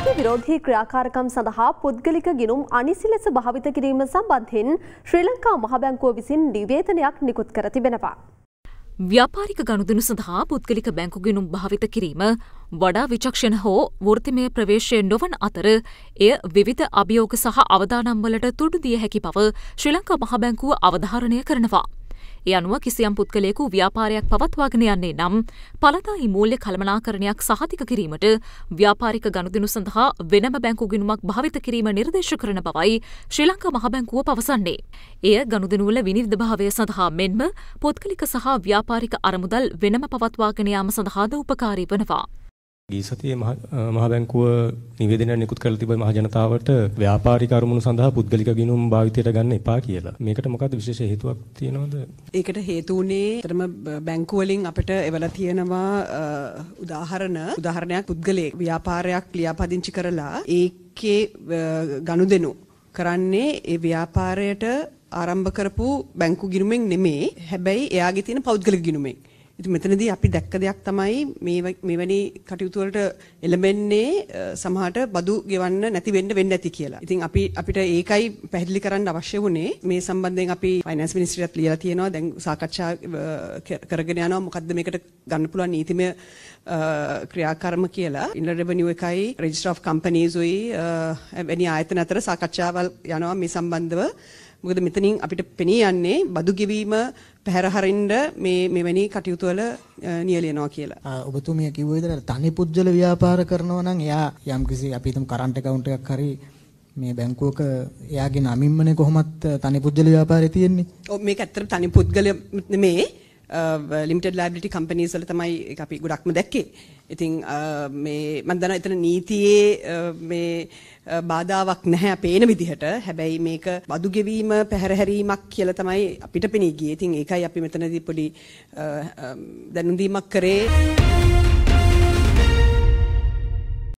නීති විරෝධී ක්‍රියාකාරකම් සඳහා පුද්ගලික ගිනුම් අනිසි ලෙස භාවිත කිරීම සම්බන්ධයෙන් ශ්‍රී ලංකා මහබැංකුව විසින් නිවේදනයක් නිකුත් කර තිබෙනවා. ව්‍යාපාරික ගනුදෙනු සඳහා පුද්ගලික බැංකු ගිනුම් භාවිත කිරීම වඩා විචක්ෂණ හෝ වෘත්තිමය ප්‍රවේශය නොවන අතර එය විවිධ අභියෝග සහ අවදානම්වලට තුඩු දිය හැකි බව ශ්‍රී ලංකා මහබැංකුව අවධාරණය කරනවා. ඒ අනුව කිසියම් පුද්ගලයෙකු ව්‍යාපාරයක් පවත්වාගෙන යන්නේ නම් පළදායි මූල්‍ය කළමනාකරණයක් සහතික කිරීමට ව්‍යාපාරික ගනුදෙනු සඳහා වෙනම බැංකු ගිණුමක් භාවිත කිරීම නිර්දේශ කරන බවයි ශ්‍රී ලංකා මහබැංකුව පවසන්නේ. එය ගනුදෙනුවල විනිවිදභාවය සඳහා මෙන්ම පුද්ගලික සහ ව්‍යාපාරික අරමුදල් වෙනම පවත්වාගෙන යාම සඳහාද උපකාරී වනවා. ගී සතියේ මහ බැංකුව නිවේදනයක් නිකුත් කරලා තිබේ මහ ජනතාවට ව්‍යාපාරික අරමුණු සඳහා පුද්ගලික ගිණුම් භාවිතයට ගන්න එපා කියලා. මේකට මොකද්ද විශේෂ හේතුවක් තියෙනවද? ඒකට හේතු උනේ තරම බැංකු වලින් අපිට එවලා තියෙනවා උදාහරණ උදාහරණයක් පුද්ගලයෙක් ව්‍යාපාරයක් ලියාපදිංචි කරලා ඒකේ ගනුදෙනු කරන්නේ ඒ ව්‍යාපාරයට ආරම්භ කරපු බැංකු ගිණුමෙන් නෙමේ. හැබැයි එයාගේ තියෙන පෞද්ගලික ගිණුමෙන්. ඉතින් මෙතනදී අපි දැක්ක දෙයක් තමයි මේ මෙවැනි කටයුතු වලට එළඹෙන්නේ සමහරට බදු ගෙවන්න නැති වෙන්න වෙන්න ඇති කියලා. ඉතින් අපි අපිට ඒකයි පැහැදිලි කරන්න අවශ්‍ය වුණේ මේ සම්බන්ධයෙන් අපි ෆයිනෑන්ස් මිනිස්ට්‍රියට ලියලා තියෙනවා දැන් සාකච්ඡා කරගෙන යනවා මොකද්ද මේකට ගන්න පුළුවන් නීතිමය ක්‍රියාකර්ම කියලා. ඉන්ඩර් රෙවෙනියු එකයි රෙජිස්ටර් ඔෆ් කම්පනීස් උයි එවැනි ආයතන අතර සාකච්ඡාවල් යනවා මේ සම්බන්ධව මොකද මෙතනින් අපිට පෙනී යන්නේ බදු ගෙවීම පැහැරහරින්න මේ මෙවැනි කටයුතු වල නියැලෙනවා කියලා. ඔබතුමිය කිව්වේ විදිහට තනි පුද්ගල ව්‍යාපාර කරනවා නම් එයා යම්කිසි අපි හිතමු කරන්ට් account එකක් හරි මේ බැංකුවක එයාගේ නමින්මනේ කොහොමත් තනි පුද්ගල ව්‍යාපාරේ තියෙන්නේ. ඔව් මේක ඇත්තට තනි පුද්ගල මේ ලිමිටඩ් ලයබිලිටි කම්පැනිස් වල තමයි ඒක අපි ගොඩක්ම දැක්කේ. ඉතින් uh, මේ මම දන්නවා එතන නීතියේ uh, මේ uh, බාධාවක් නැහැ පේන විදිහට. හැබැයි මේක බදු ගෙවීම පැහැර හැරීමක් කියලා තමයි අපිට පෙනී ගියේ. ඉතින් ඒකයි අපි මෙතනදී පොඩි um, දැනුම් දීමක් කරේ.